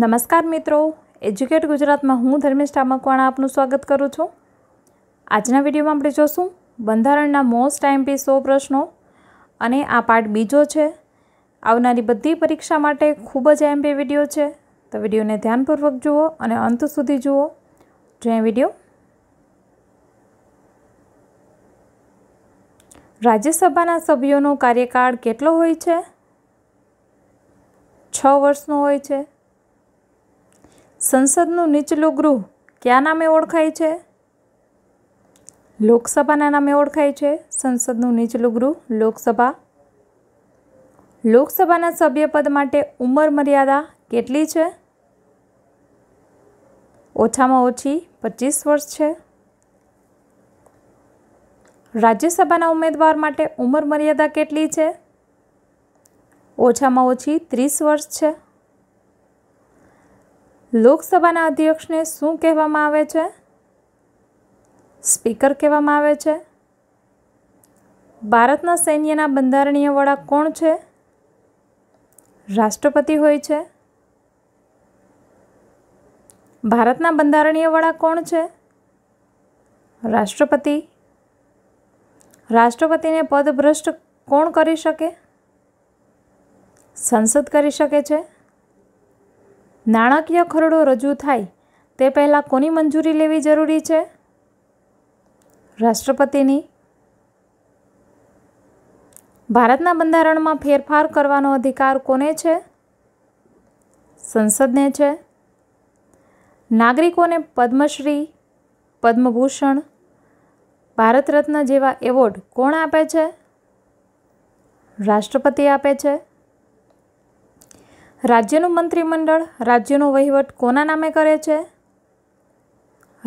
નમસ્કાર મિત્રો એજ્યુકેટ ગુજરાતમાં હું ધર્મેશ મકવાણા આપનું સ્વાગત કરું છું આજના વિડીયોમાં આપણે જોશું બંધારણના મોસ્ટ ટાઈમપી સો પ્રશ્નો અને આ પાર્ટ બીજો છે આવનારી બધી પરીક્ષા માટે ખૂબ જ એમ એમપી વિડીયો છે તો વિડીયોને ધ્યાનપૂર્વક જુઓ અને અંત સુધી જુઓ જય વિડીયો રાજ્યસભાના સભ્યોનો કાર્યકાળ કેટલો હોય છે છ વર્ષનો હોય છે સંસદનું નીચલું ગૃહ ક્યાં નામે ઓળખાય છે લોકસભાના નામે ઓળખાય છે સંસદનું નીચલું ગૃહ લોકસભા લોકસભાના સભ્યપદ માટે ઉંમર મર્યાદા કેટલી છે ઓછામાં ઓછી પચીસ વર્ષ છે રાજ્યસભાના ઉમેદવાર માટે ઉંમર મર્યાદા કેટલી છે ઓછામાં ઓછી ત્રીસ વર્ષ છે લોકસભાના અધ્યક્ષને શું કહેવામાં આવે છે સ્પીકર કહેવામાં આવે છે ભારતના સૈન્યના બંધારણીય વડા કોણ છે રાષ્ટ્રપતિ હોય છે ભારતના બંધારણીય વડા કોણ છે રાષ્ટ્રપતિ રાષ્ટ્રપતિને પદભ્રષ્ટ કોણ કરી શકે સંસદ કરી શકે છે નાણાકીય ખરડો રજૂ થાય તે પહેલાં કોની મંજૂરી લેવી જરૂરી છે રાષ્ટ્રપતિની ભારતના બંધારણમાં ફેરફાર કરવાનો અધિકાર કોને છે સંસદને છે નાગરિકોને પદ્મશ્રી પદ્મભૂષણ ભારત રત્ન જેવા એવોર્ડ કોણ આપે છે રાષ્ટ્રપતિ આપે છે રાજ્યનું મંત્રીમંડળ રાજ્યનો વહીવટ કોના નામે કરે છે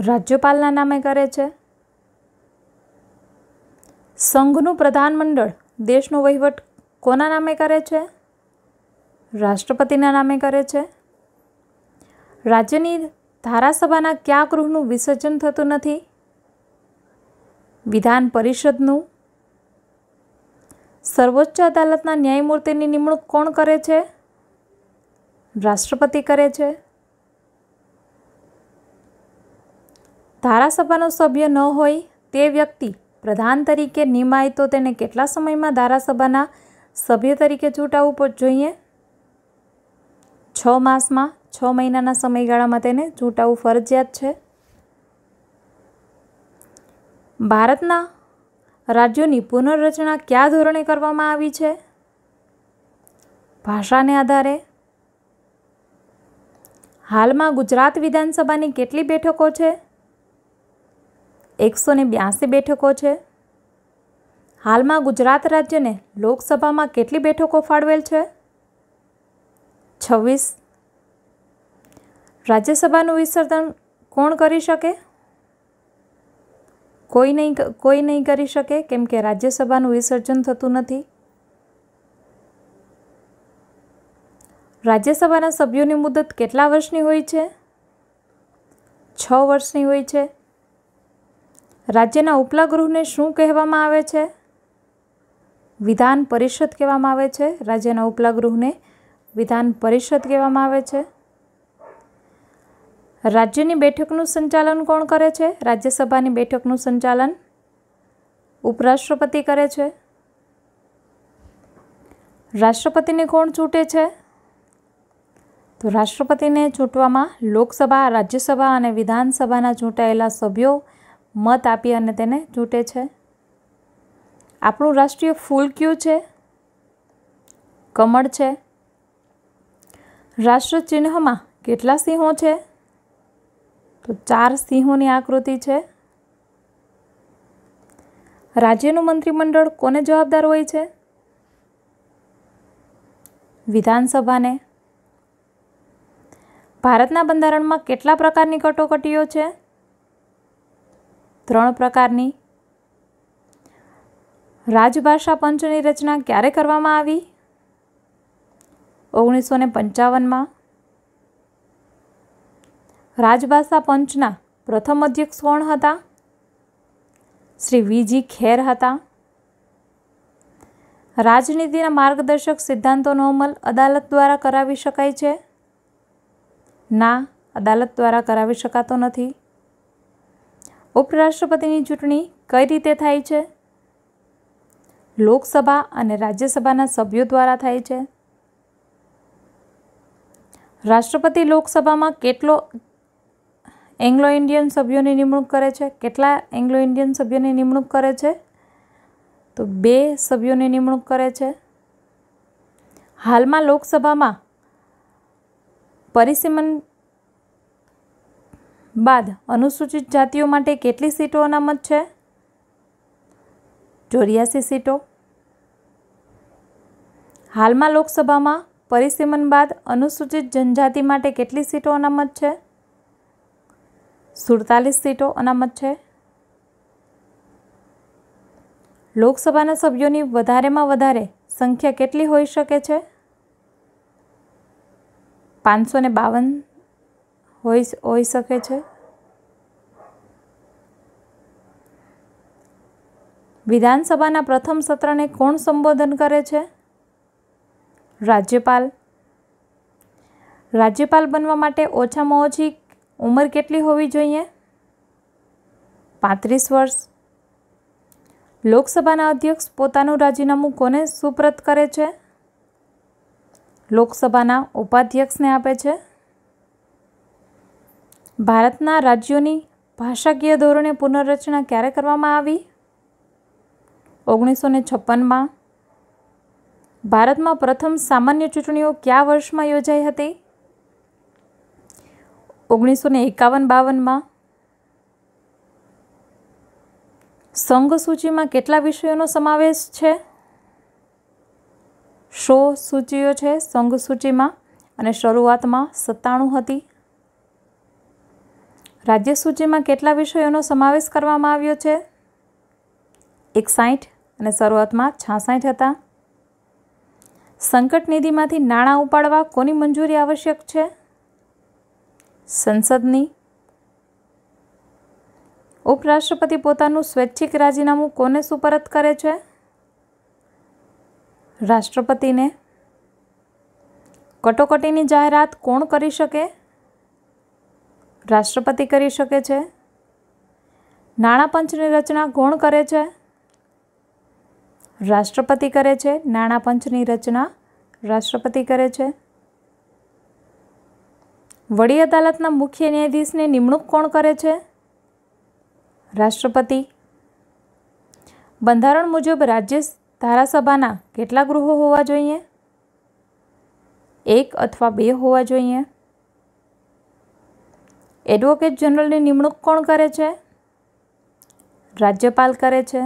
રાજ્યપાલના નામે કરે છે સંઘનું પ્રધાનમંડળ દેશનો વહીવટ કોના નામે કરે છે રાષ્ટ્રપતિના નામે કરે છે રાજ્યની ધારાસભાના કયા ગૃહનું વિસર્જન થતું નથી વિધાન પરિષદનું સર્વોચ્ચ અદાલતના ન્યાયમૂર્તિની નિમણૂક કોણ કરે છે રાષ્ટ્રપતિ કરે છે ધારાસભાનો સભ્ય ન હોય તે વ્યક્તિ પ્રધાન તરીકે નિમાય તો તેને કેટલા સમયમાં ધારાસભાના સભ્ય તરીકે ચૂંટાવવું જોઈએ છ માસમાં છ મહિનાના સમયગાળામાં તેને ચૂંટાવવું ફરજિયાત છે ભારતના રાજ્યોની પુનર્રચના કયા ધોરણે કરવામાં આવી છે ભાષાને આધારે હાલમાં ગુજરાત વિધાનસભાની કેટલી બેઠકો છે એકસો ને બ્યાસી બેઠકો છે હાલમાં ગુજરાત રાજ્યને લોકસભામાં કેટલી બેઠકો ફાળવેલ છે છવ્વીસ રાજ્યસભાનું વિસર્જન કોણ કરી શકે કોઈ નહીં કોઈ નહીં કરી શકે કેમ કે રાજ્યસભાનું વિસર્જન થતું નથી રાજ્યસભાના સભ્યોની મુદત કેટલા વર્ષની હોય છે છ વર્ષની હોય છે રાજ્યના ઉપલા ગૃહને શું કહેવામાં આવે છે વિધાન પરિષદ કહેવામાં આવે છે રાજ્યના ઉપલા ગૃહને વિધાન પરિષદ કહેવામાં આવે છે રાજ્યની બેઠકનું સંચાલન કોણ કરે છે રાજ્યસભાની બેઠકનું સંચાલન ઉપરાષ્ટ્રપતિ કરે છે રાષ્ટ્રપતિને કોણ ચૂંટે છે તો રાષ્ટ્રપતિને ચૂંટવામાં લોકસભા રાજ્યસભા અને વિધાનસભાના ચૂંટાયેલા સભ્યો મત આપી અને તેને ચૂંટે છે આપણું રાષ્ટ્રીય ફૂલ કયું છે કમળ છે રાષ્ટ્રચિહ્નમાં કેટલા સિંહો છે તો ચાર સિંહોની આકૃતિ છે રાજ્યનું મંત્રીમંડળ કોને જવાબદાર હોય છે વિધાનસભાને ભારતના બંધારણમાં કેટલા પ્રકારની કટોકટીઓ છે ત્રણ પ્રકારની રાજભાષા પંચની રચના ક્યારે કરવામાં આવી ઓગણીસો ને પંચાવનમાં રાજભાષા પંચના પ્રથમ અધ્યક્ષ કોણ હતા શ્રી વીજી ખેર હતા રાજનીતિના માર્ગદર્શક સિદ્ધાંતોનો અમલ અદાલત દ્વારા કરાવી શકાય છે ના અદાલત દ્વારા કરાવી શકાતો નથી ઉપરાષ્ટ્રપતિની ચૂંટણી કઈ રીતે થાય છે લોકસભા અને રાજ્યસભાના સભ્યો દ્વારા થાય છે રાષ્ટ્રપતિ લોકસભામાં કેટલો એંગ્લો ઇન્ડિયન સભ્યોની નિમણૂક કરે છે કેટલા એંગ્લો ઇન્ડિયન સભ્યોની નિમણૂક કરે છે તો બે સભ્યોની નિમણૂક કરે છે હાલમાં લોકસભામાં પરિસીમન બાદ અનુસૂચિત જાતિઓ માટે કેટલી સીટો અનામત છે ચોર્યાસી સીટો હાલમાં લોકસભામાં પરિસીમન બાદ અનુસૂચિત જનજાતિ માટે કેટલી સીટો અનામત છે સુડતાલીસ સીટો અનામત છે લોકસભાના સભ્યોની વધારેમાં વધારે સંખ્યા કેટલી હોઈ શકે છે પાંચસો ને બાવન હોઈ હોઈ શકે છે વિધાનસભાના પ્રથમ સત્રને કોણ સંબોધન કરે છે રાજ્યપાલ રાજ્યપાલ બનવા માટે ઓછામાં ઓછી ઉંમર કેટલી હોવી જોઈએ પાંત્રીસ વર્ષ લોકસભાના અધ્યક્ષ પોતાનું રાજીનામું કોને સુપ્રત કરે છે લોકસભાના ઉપાધ્યક્ષને આપે છે ભારતના રાજ્યોની ભાષાકીય ધોરણે પુનર્રચના ક્યારે કરવામાં આવી ઓગણીસો ને છપ્પનમાં ભારતમાં પ્રથમ સામાન્ય ચૂંટણીઓ કયા વર્ષમાં યોજાઈ હતી ઓગણીસો ને એકાવન બાવનમાં સંઘ સૂચિમાં કેટલા વિષયોનો સમાવેશ છે શો સૂચિઓ છે સંઘ સૂચિમાં અને શરૂઆતમાં સત્તાણું હતી રાજ્ય સૂચિમાં કેટલા વિષયોનો સમાવેશ કરવામાં આવ્યો છે એકસાઠ અને શરૂઆતમાં છાસઠ હતા સંકટ નિધિમાંથી નાણાં ઉપાડવા કોની મંજૂરી આવશ્યક છે સંસદની ઉપરાષ્ટ્રપતિ પોતાનું સ્વૈચ્છિક રાજીનામું કોને સુપરત કરે છે રાષ્ટ્રપતિને કટોકટીની જાહેરાત કોણ કરી શકે રાષ્ટ્રપતિ કરી શકે છે નાણાપંચની રચના કોણ કરે છે રાષ્ટ્રપતિ કરે છે નાણાપંચની રચના રાષ્ટ્રપતિ કરે છે વડી અદાલતના મુખ્ય ન્યાયાધીશની નિમણૂક કોણ કરે છે રાષ્ટ્રપતિ બંધારણ મુજબ રાજ્ય ધારાસભાના કેટલા ગૃહો હોવા જોઈએ એક અથવા બે હોવા જોઈએ એડવોકેટ જનરલની નિમણૂક કોણ કરે છે રાજ્યપાલ કરે છે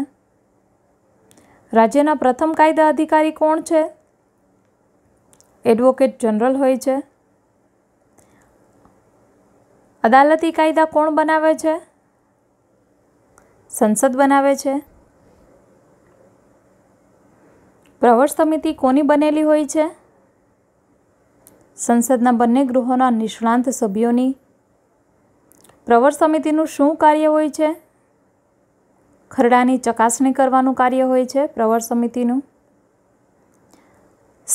રાજ્યના પ્રથમ કાયદા અધિકારી કોણ છે એડવોકેટ જનરલ હોય છે અદાલતી કાયદા કોણ બનાવે છે સંસદ બનાવે છે પ્રવર સમિતિ કોની બનેલી હોય છે સંસદના બંને ગૃહોના નિષ્ણાંત સભ્યોની પ્રવર સમિતિનું શું કાર્ય હોય છે ખરડાની ચકાસણી કરવાનું કાર્ય હોય છે પ્રવર સમિતિનું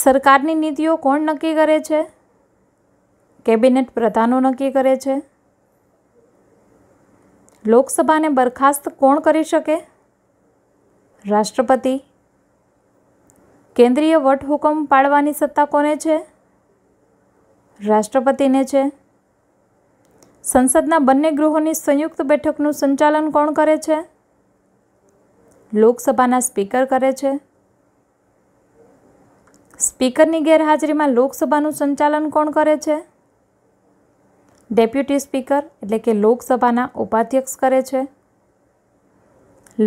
સરકારની નીતિઓ કોણ નક્કી કરે છે કેબિનેટ પ્રધાનો નક્કી કરે છે લોકસભાને બરખાસ્ત કોણ કરી શકે રાષ્ટ્રપતિ કેન્દ્રીય વટહુકમ પાડવાની સત્તા કોને છે રાષ્ટ્રપતિને છે સંસદના બંને ગૃહોની સંયુક્ત બેઠકનું સંચાલન કોણ કરે છે લોકસભાના સ્પીકર કરે છે સ્પીકરની ગેરહાજરીમાં લોકસભાનું સંચાલન કોણ કરે છે ડેપ્યુટી સ્પીકર એટલે કે લોકસભાના ઉપાધ્યક્ષ કરે છે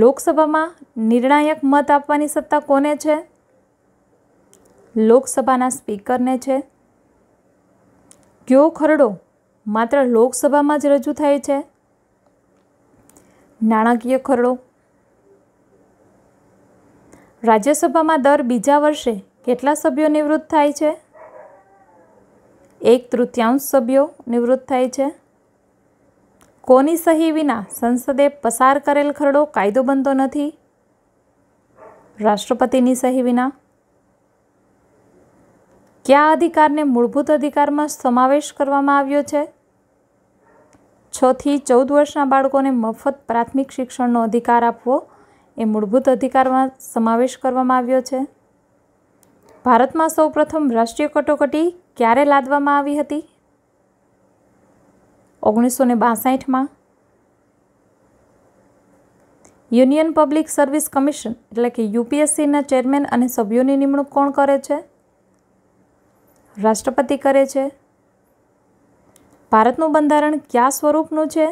લોકસભામાં નિર્ણાયક મત આપવાની સત્તા કોને છે લોકસભાના સ્પીકરને છે કયો ખરડો માત્ર લોકસભામાં જ રજૂ થાય છે નાણાકીય ખરડો રાજ્યસભામાં દર બીજા વર્ષે કેટલા સભ્યો નિવૃત્ત થાય છે એક તૃતીયાંશ સભ્યો નિવૃત્ત થાય છે કોની સહી વિના સંસદે પસાર કરેલ ખરડો કાયદો બનતો નથી રાષ્ટ્રપતિની સહી વિના કયા અધિકારને મૂળભૂત અધિકારમાં સમાવેશ કરવામાં આવ્યો છે છથી ચૌદ વર્ષના બાળકોને મફત પ્રાથમિક શિક્ષણનો અધિકાર આપવો એ મૂળભૂત અધિકારમાં સમાવેશ કરવામાં આવ્યો છે ભારતમાં સૌપ્રથમ રાષ્ટ્રીય કટોકટી ક્યારે લાદવામાં આવી હતી ઓગણીસો ને બાસાઠમાં યુનિયન પબ્લિક સર્વિસ કમિશન એટલે કે યુપીએસસીના ચેરમેન અને સભ્યોની નિમણૂક કોણ કરે છે રાષ્ટ્રપતિ કરે છે ભારતનું બંધારણ કયા સ્વરૂપનું છે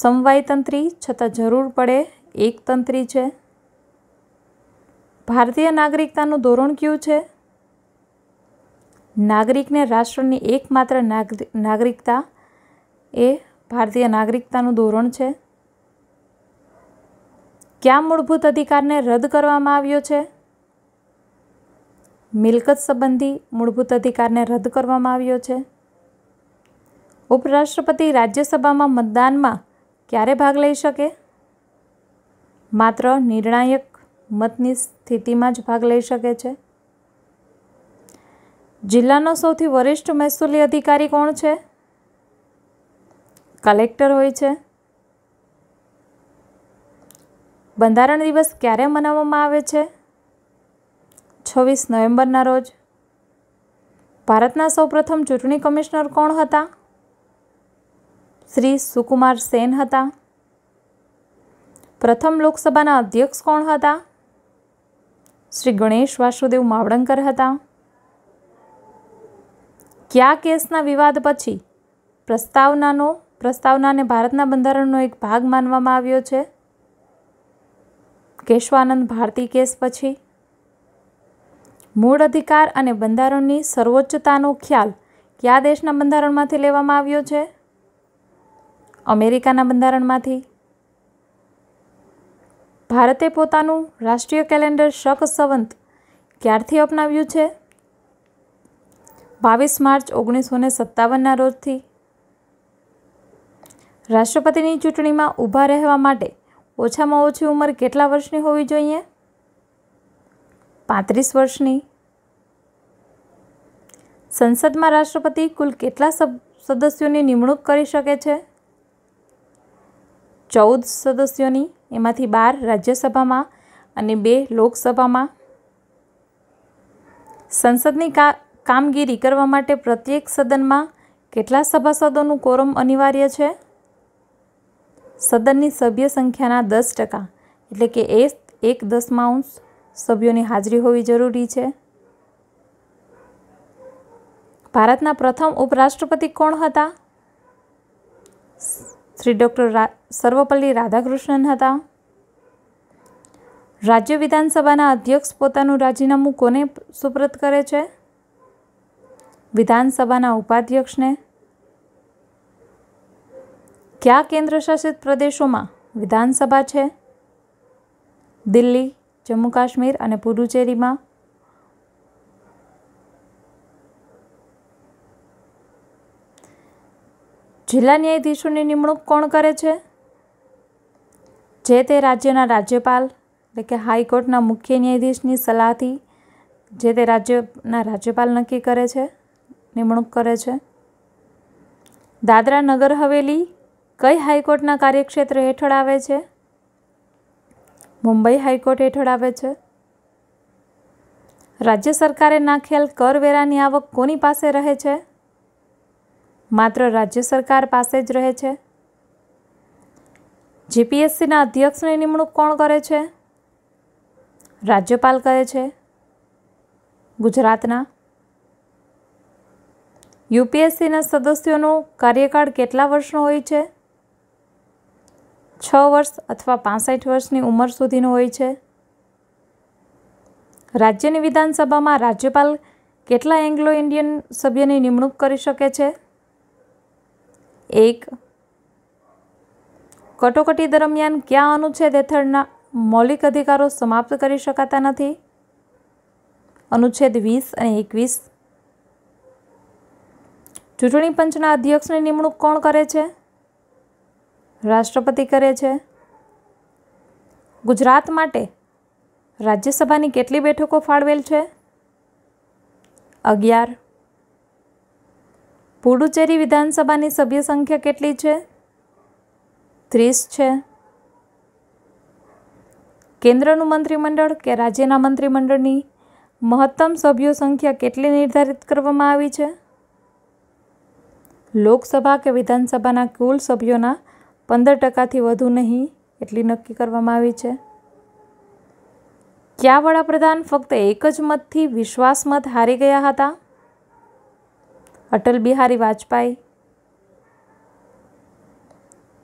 સમવાયતંત્રી છતાં જરૂર પડે એકતંત્રી છે ભારતીય નાગરિકતાનું ધોરણ કયું છે નાગરિકને રાષ્ટ્રની એકમાત્ર નાગરિકતા એ ભારતીય નાગરિકતાનું ધોરણ છે ક્યાં મૂળભૂત અધિકારને રદ કરવામાં આવ્યો છે મિલકત સંબંધી મૂળભૂત અધિકારને રદ કરવામાં આવ્યો છે ઉપરાષ્ટ્રપતિ રાજ્યસભામાં મતદાનમાં ક્યારે ભાગ લઈ શકે માત્ર નિર્ણાયક મતની સ્થિતિમાં જ ભાગ લઈ શકે છે જિલ્લાનો સૌથી વરિષ્ઠ મહેસૂલી અધિકારી કોણ છે કલેક્ટર હોય છે બંધારણ દિવસ ક્યારે મનાવવામાં આવે છે છવ્વીસ નવેમ્બરના રોજ ભારતના સૌપ્રથમ ચૂંટણી કમિશનર કોણ હતા શ્રી સુકુમાર સેન હતા પ્રથમ લોકસભાના અધ્યક્ષ કોણ હતા શ્રી ગણેશ વાસુદેવ માવડંકર હતા કયા કેસના વિવાદ પછી પ્રસ્તાવનાનો પ્રસ્તાવનાને ભારતના બંધારણનો એક ભાગ માનવામાં આવ્યો છે કેશવાનંદ ભારતી કેસ પછી મૂળ અધિકાર અને બંધારણની સર્વોચ્ચતાનો ખ્યાલ કયા દેશના બંધારણમાંથી લેવામાં આવ્યો છે અમેરિકાના બંધારણમાંથી ભારતે પોતાનું રાષ્ટ્રીય કેલેન્ડર શક સંવંત ક્યારથી અપનાવ્યું છે બાવીસ માર્ચ ઓગણીસો ને સત્તાવનના રોજથી રાષ્ટ્રપતિની ચૂંટણીમાં ઊભા રહેવા માટે ઓછામાં ઓછી ઉંમર કેટલા વર્ષની હોવી જોઈએ પાંત્રીસ વર્ષની સંસદમાં રાષ્ટ્રપતિ કુલ કેટલા સદસ્યોની નિમણૂક કરી શકે છે ચૌદ સદસ્યોની એમાંથી બાર રાજ્યસભામાં અને બે લોકસભામાં સંસદની કા કામગીરી કરવા માટે પ્રત્યેક સદનમાં કેટલા સભાસદોનું કોરમ અનિવાર્ય છે સદનની સભ્ય સંખ્યાના દસ ટકા એટલે કે એ એક દસમાંશ સભ્યોની હાજરી હોવી જરૂરી છે ભારતના પ્રથમ ઉપરાષ્ટ્રપતિ કોણ હતા શ્રી ડૉક્ટર સર્વપલ્લી રાધાકૃષ્ણન હતા રાજ્ય વિધાનસભાના અધ્યક્ષ પોતાનું રાજીનામું કોને સુપ્રત કરે છે વિધાનસભાના ઉપાધ્યક્ષને કયા કેન્દ્રશાસિત પ્રદેશોમાં વિધાનસભા છે દિલ્હી જમ્મુ કાશ્મીર અને પુડુચેરીમાં જિલ્લા ન્યાયાધીશોની નિમણૂક કોણ કરે છે જે તે રાજ્યના રાજ્યપાલ એટલે કે હાઈકોર્ટના મુખ્ય ન્યાયાધીશની સલાહથી જે તે રાજ્યના રાજ્યપાલ નક્કી કરે છે નિમણૂક કરે છે દાદરા નગર હવેલી કઈ હાઈકોર્ટના કાર્યક્ષેત્ર હેઠળ આવે છે મુંબઈ હાઈકોર્ટ હેઠળ આવે છે રાજ્ય સરકારે નાખેલ કરવેરાની આવક કોની પાસે રહે છે માત્ર રાજ્ય સરકાર પાસે જ રહે છે જીપીએસસીના અધ્યક્ષની નિમણૂક કોણ કરે છે રાજ્યપાલ કરે છે ગુજરાતના યુપીએસસીના સદસ્યોનો કાર્યકાળ કેટલા વર્ષનો હોય છે છ વર્ષ અથવા પાસઠ વર્ષની ઉંમર સુધીનો હોય છે રાજ્યની વિધાનસભામાં રાજ્યપાલ કેટલા એંગ્લો ઇન્ડિયન સભ્યની નિમણૂક કરી શકે છે એક કટોકટી દરમિયાન ક્યાં અનુચ્છેદ હેઠળના મૌલિક અધિકારો સમાપ્ત કરી શકાતા નથી અનુચ્છેદ વીસ અને એકવીસ ચૂંટણી પંચના અધ્યક્ષની નિમણૂક કોણ કરે છે રાષ્ટ્રપતિ કરે છે ગુજરાત માટે રાજ્યસભાની કેટલી બેઠકો ફાળવેલ છે અગિયાર પુડુચેરી વિધાનસભાની સભ્ય સંખ્યા કેટલી છે ત્રીસ છે કેન્દ્રનું મંત્રીમંડળ કે રાજ્યના મંત્રીમંડળની મહત્તમ સભ્યો સંખ્યા કેટલી નિર્ધારિત કરવામાં આવી છે લોકસભા કે વિધાનસભાના કુલ સભ્યોના પંદર ટકાથી વધુ નહીં એટલી નક્કી કરવામાં આવી છે ક્યાં વડાપ્રધાન ફક્ત એક જ મતથી વિશ્વાસ મત હારી ગયા હતા અટલ બિહારી વાજપેયી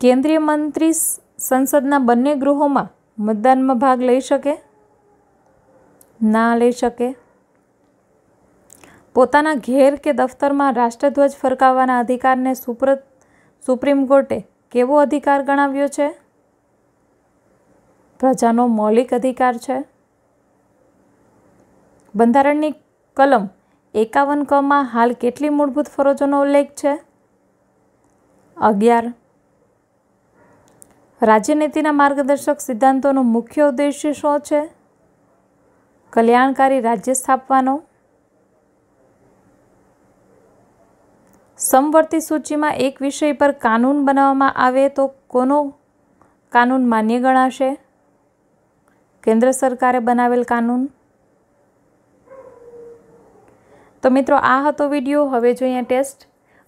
કેન્દ્રીય મંત્રી સંસદના બંને ગૃહોમાં મતદાનમાં ભાગ લઈ શકે ના લઈ શકે પોતાના ઘેર કે દફતરમાં રાષ્ટ્રધ્વજ ફરકાવવાના અધિકારને સુપ્રત સુપ્રીમ કોર્ટે કેવો અધિકાર ગણાવ્યો છે પ્રજાનો મૌલિક અધિકાર છે બંધારણની કલમ એકાવન કમાં હાલ કેટલી મૂળભૂત ફરજોનો ઉલ્લેખ છે અગિયાર રાજ્યનીતિના માર્ગદર્શક સિદ્ધાંતોનો મુખ્ય ઉદ્દેશ્ય શું છે કલ્યાણકારી રાજ્ય સ્થાપવાનો સમવર્તી સૂચિમાં એક વિષય પર કાનૂન બનાવવામાં આવે તો કોનો કાનૂન માન્ય ગણાશે કેન્દ્ર સરકારે બનાવેલ કાનૂન તો મિત્રો આ હતો વિડીયો હવે જોઈએ ટેસ્ટ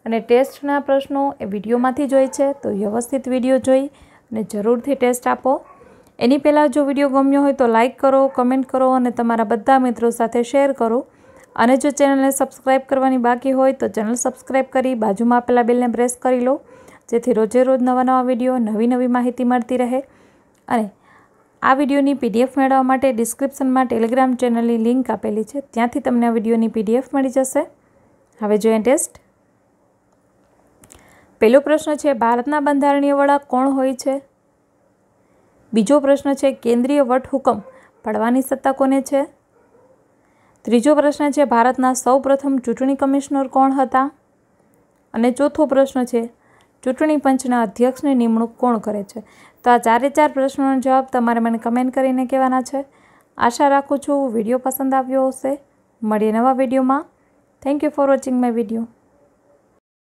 અને ટેસ્ટના પ્રશ્નો એ વિડીયોમાંથી જોઈ છે તો વ્યવસ્થિત વિડીયો જોઈ અને જરૂરથી ટેસ્ટ આપો એની પહેલાં જો વિડીયો ગમ્યો હોય તો લાઇક કરો કમેન્ટ કરો અને તમારા બધા મિત્રો સાથે શેર કરો અને જો ચેનલને સબસ્ક્રાઇબ કરવાની બાકી હોય તો ચેનલ સબસ્ક્રાઇબ કરી બાજુમાં આપેલા બેલને પ્રેસ કરી લો જેથી રોજે રોજ નવા નવા વિડીયો નવી નવી માહિતી મળતી રહે અને આ વિડીયોની પીડીએફ મેળવવા માટે ડિસ્ક્રિપ્શનમાં ટેલિગ્રામ ચેનલની લિંક આપેલી છે ત્યાંથી તમને આ વિડીયોની પીડીએફ મળી જશે હવે જોઈએ ટેસ્ટ પહેલો પ્રશ્ન છે ભારતના બંધારણીય વડા કોણ હોય છે બીજો પ્રશ્ન છે કેન્દ્રીય વટહુકમ પડવાની સત્તા કોને છે ત્રીજો પ્રશ્ન છે ભારતના સૌ ચૂંટણી કમિશનર કોણ હતા અને ચોથો પ્રશ્ન છે ચૂંટણી પંચના અધ્યક્ષની નિમણૂક કોણ કરે છે તો આ ચારે ચાર પ્રશ્નોનો જવાબ તમારે મને કમેન્ટ કરીને કહેવાના છે આશા રાખું છું વિડીયો પસંદ આવ્યો હશે મળીએ નવા વિડીયોમાં thank you for watching my video